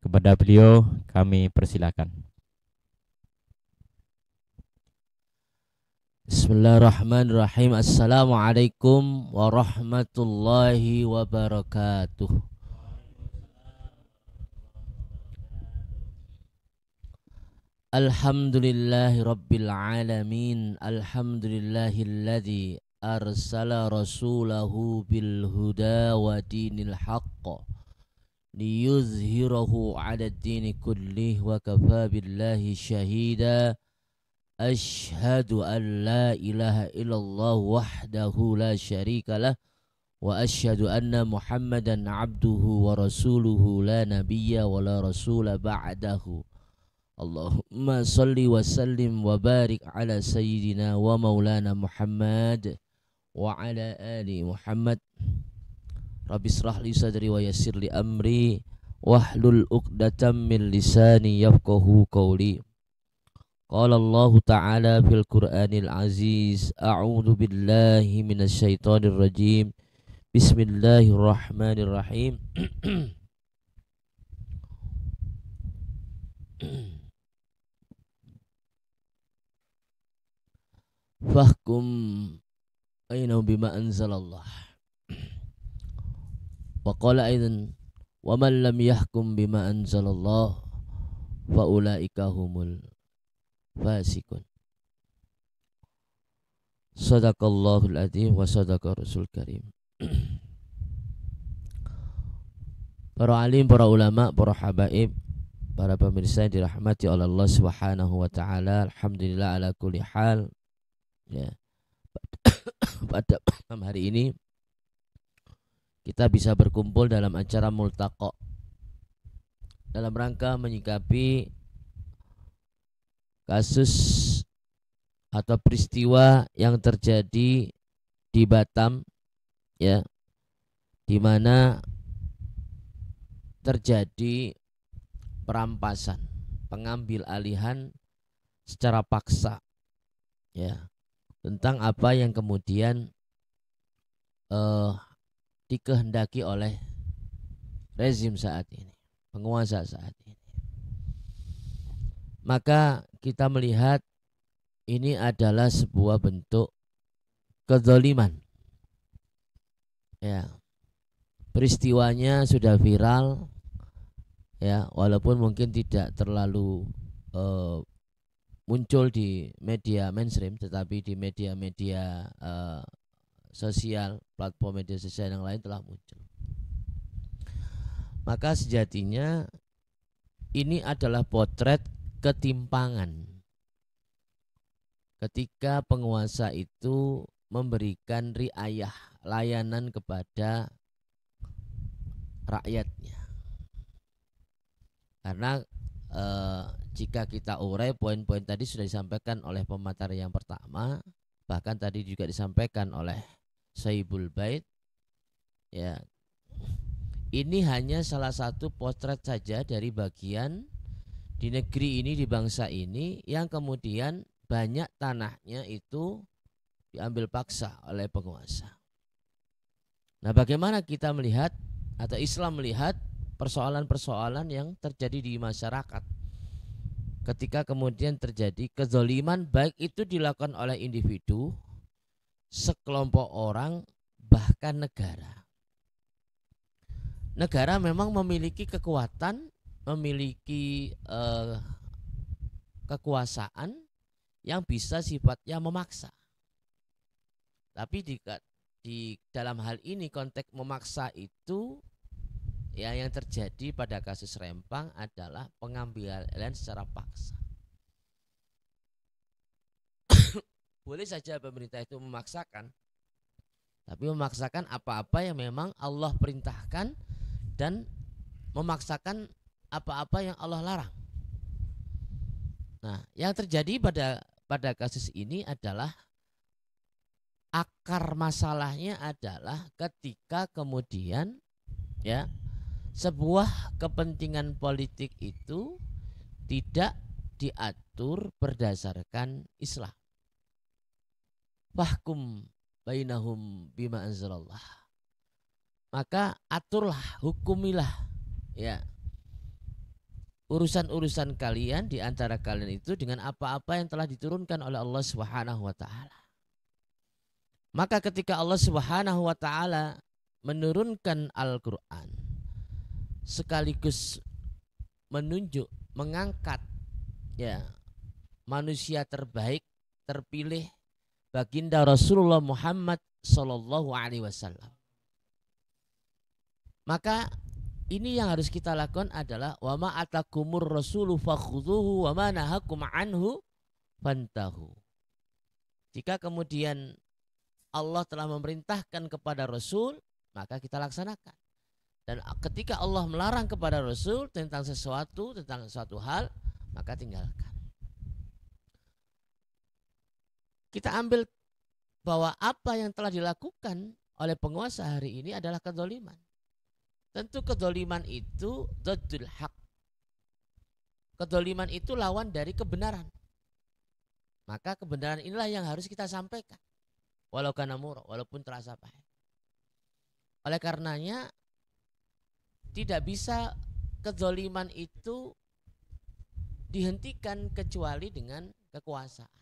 Kepada beliau kami persilakan. Bismillahirrahmanirrahim. Assalamualaikum warahmatullahi wabarakatuh. Alhamdulillahi rabbil alamin. Alhamdulillahilladzi arsala rasulahu bilhuda wa dinil haqqa ليظهره على الدين كله وكفى بالله شهيدا أشهد أن لا إله إلا الله وحده لا شريك له وأشهد أن محمدا عبده ورسوله لا نبي ولا رسول بعده اللهم صل وسلم وبارك على سيدنا ومولانا محمد وعلى آل محمد Rabbi israh li sadri wa yassir li amri wahlul uqdatam min lisani yafqahu qawli Qala Allah Ta'ala fil Qur'anil Aziz A'udhu billahi minasyaitonir rajim Bismillahirrahmanirrahim Fahkum Ainahu bima anzalallah وقال أيضا ومن لم يحكم بما أنزل الله humul هم الفاسقون صدق الله wa وصدق رسول Para alim, para ulama, para habaib, para pemirsa yang dirahmati oleh Allah Subhanahu wa taala. Alhamdulillah ala kulli hal. Ya. Pada malam hari ini kita bisa berkumpul dalam acara multako dalam rangka menyikapi kasus atau peristiwa yang terjadi di Batam ya di mana terjadi perampasan pengambil alihan secara paksa ya tentang apa yang kemudian eh, dikehendaki oleh rezim saat ini, penguasa saat ini. Maka kita melihat ini adalah sebuah bentuk kezoliman. Ya, peristiwanya sudah viral, ya walaupun mungkin tidak terlalu uh, muncul di media mainstream, tetapi di media-media uh, sosial, platform media sosial yang lain telah muncul. Maka sejatinya ini adalah potret ketimpangan. Ketika penguasa itu memberikan riayah layanan kepada rakyatnya. Karena e, jika kita urai poin-poin tadi sudah disampaikan oleh pemateri yang pertama, bahkan tadi juga disampaikan oleh Saibul Bait ya ini hanya salah satu potret saja dari bagian di negeri ini di bangsa ini yang kemudian banyak tanahnya itu diambil paksa oleh penguasa. Nah, bagaimana kita melihat atau Islam melihat persoalan-persoalan yang terjadi di masyarakat? Ketika kemudian terjadi kezoliman baik itu dilakukan oleh individu sekelompok orang bahkan negara. Negara memang memiliki kekuatan, memiliki eh, kekuasaan yang bisa sifatnya memaksa. Tapi di, di dalam hal ini konteks memaksa itu ya yang terjadi pada kasus Rempang adalah pengambilan secara paksa. boleh saja pemerintah itu memaksakan tapi memaksakan apa-apa yang memang Allah perintahkan dan memaksakan apa-apa yang Allah larang. Nah, yang terjadi pada pada kasus ini adalah akar masalahnya adalah ketika kemudian ya sebuah kepentingan politik itu tidak diatur berdasarkan Islam. Wahkum bainahum bima anzalallah. Maka aturlah, hukumilah ya. Urusan-urusan kalian di antara kalian itu dengan apa-apa yang telah diturunkan oleh Allah Subhanahu wa taala. Maka ketika Allah Subhanahu wa taala menurunkan Al-Qur'an sekaligus menunjuk, mengangkat ya manusia terbaik terpilih baginda Rasulullah Muhammad Sallallahu Alaihi Wasallam. Maka ini yang harus kita lakukan adalah wama atakumur rasulu fakhuduhu wama nahakum anhu fantahu. Jika kemudian Allah telah memerintahkan kepada Rasul, maka kita laksanakan. Dan ketika Allah melarang kepada Rasul tentang sesuatu, tentang suatu hal, maka tinggalkan. kita ambil bahwa apa yang telah dilakukan oleh penguasa hari ini adalah kedoliman. Tentu kedoliman itu dodul hak. Kedoliman itu lawan dari kebenaran. Maka kebenaran inilah yang harus kita sampaikan. Walau karena murah, walaupun terasa pahit. Oleh karenanya tidak bisa kedoliman itu dihentikan kecuali dengan kekuasaan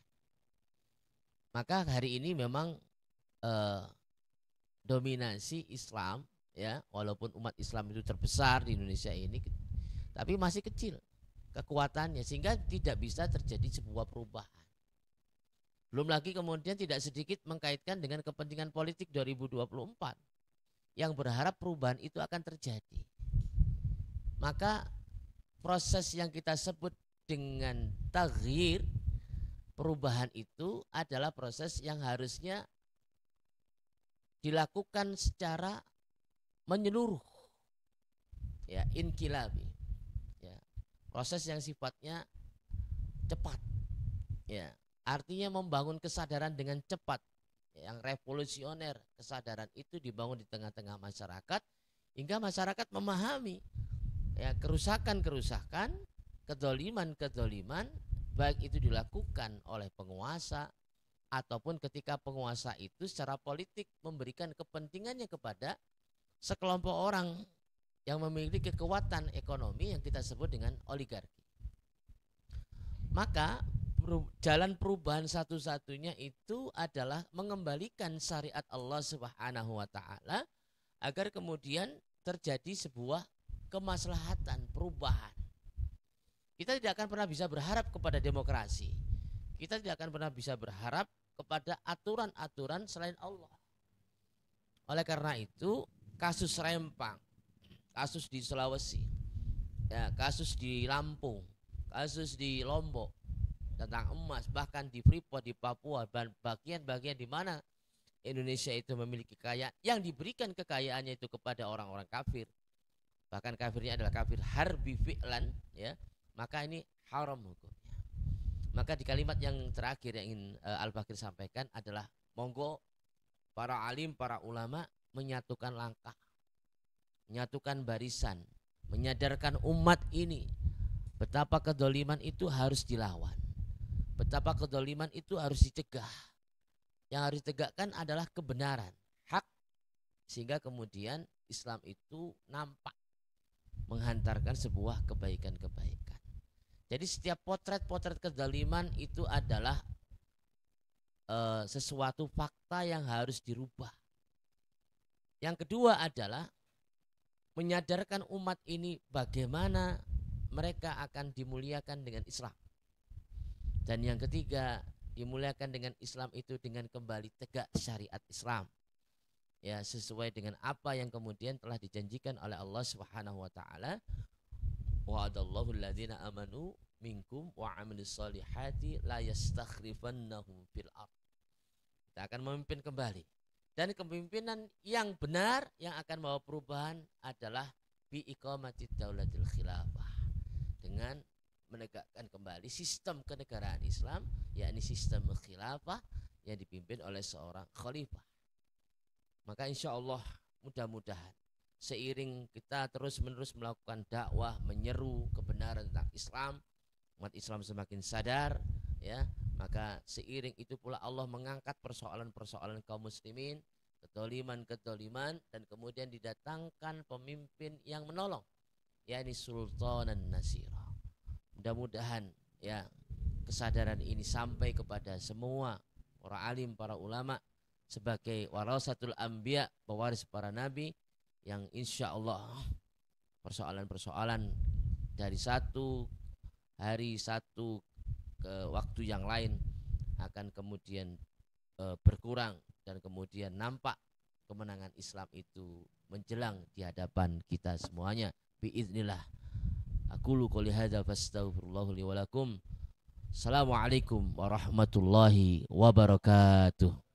maka hari ini memang eh, dominasi Islam ya walaupun umat Islam itu terbesar di Indonesia ini tapi masih kecil kekuatannya sehingga tidak bisa terjadi sebuah perubahan. Belum lagi kemudian tidak sedikit mengkaitkan dengan kepentingan politik 2024 yang berharap perubahan itu akan terjadi. Maka proses yang kita sebut dengan tagir perubahan itu adalah proses yang harusnya dilakukan secara menyeluruh ya inkilabi ya proses yang sifatnya cepat ya artinya membangun kesadaran dengan cepat yang revolusioner kesadaran itu dibangun di tengah-tengah masyarakat hingga masyarakat memahami ya kerusakan-kerusakan kedoliman-kedoliman baik itu dilakukan oleh penguasa ataupun ketika penguasa itu secara politik memberikan kepentingannya kepada sekelompok orang yang memiliki kekuatan ekonomi yang kita sebut dengan oligarki. Maka jalan perubahan satu-satunya itu adalah mengembalikan syariat Allah Subhanahu wa taala agar kemudian terjadi sebuah kemaslahatan perubahan kita tidak akan pernah bisa berharap kepada demokrasi. Kita tidak akan pernah bisa berharap kepada aturan-aturan selain Allah. Oleh karena itu, kasus Rempang, kasus di Sulawesi, ya, kasus di Lampung, kasus di Lombok tentang emas, bahkan di Freeport di Papua, dan bagian-bagian di mana Indonesia itu memiliki kaya yang diberikan kekayaannya itu kepada orang-orang kafir bahkan kafirnya adalah kafir harbi fi'lan ya maka ini haram hukumnya. Maka di kalimat yang terakhir yang ingin eh, Al-Bakir sampaikan adalah monggo para alim, para ulama menyatukan langkah, menyatukan barisan, menyadarkan umat ini betapa kedoliman itu harus dilawan. Betapa kedoliman itu harus dicegah. Yang harus ditegakkan adalah kebenaran, hak sehingga kemudian Islam itu nampak menghantarkan sebuah kebaikan-kebaikan. Jadi setiap potret-potret kedaliman itu adalah e, sesuatu fakta yang harus dirubah. Yang kedua adalah menyadarkan umat ini bagaimana mereka akan dimuliakan dengan Islam. Dan yang ketiga, dimuliakan dengan Islam itu dengan kembali tegak syariat Islam. Ya, sesuai dengan apa yang kemudian telah dijanjikan oleh Allah Subhanahu wa taala wa'adallahu alladhina amanu minkum wa la yastakhrifannahum fil ard. Kita akan memimpin kembali. Dan kepemimpinan yang benar yang akan membawa perubahan adalah bi iqamati daulatil khilafah. Dengan menegakkan kembali sistem kenegaraan Islam, yakni sistem khilafah yang dipimpin oleh seorang khalifah. Maka insya Allah mudah-mudahan seiring kita terus-menerus melakukan dakwah, menyeru kebenaran tentang Islam, umat Islam semakin sadar, ya, maka seiring itu pula Allah mengangkat persoalan-persoalan kaum muslimin, ketoliman-ketoliman dan kemudian didatangkan pemimpin yang menolong, yakni dan nasira. Mudah-mudahan ya kesadaran ini sampai kepada semua para alim, para ulama sebagai warasatul anbiya, pewaris para nabi yang insya Allah persoalan-persoalan dari satu hari satu ke waktu yang lain akan kemudian e, berkurang dan kemudian nampak kemenangan Islam itu menjelang di hadapan kita semuanya biiznillah aqulu qouli hadza fastaghfirullah li wa lakum assalamualaikum warahmatullahi wabarakatuh